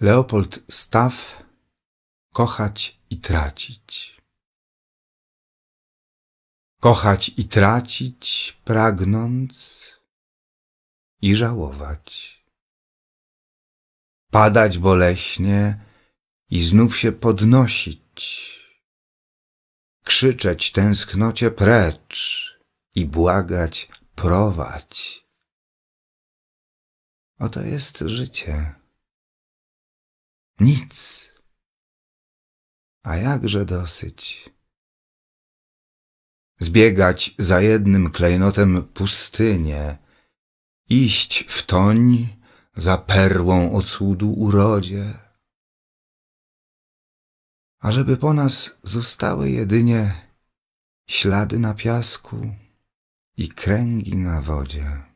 Leopold Staff Kochać i tracić. Kochać i tracić, pragnąc i żałować. Padać boleśnie i znów się podnosić. Krzyczeć tęsknocie precz i błagać prowadź. Oto jest życie. Nic. A jakże dosyć. Zbiegać za jednym klejnotem pustynię, iść w toń za perłą od cudu urodzie. Ażeby po nas zostały jedynie ślady na piasku i kręgi na wodzie.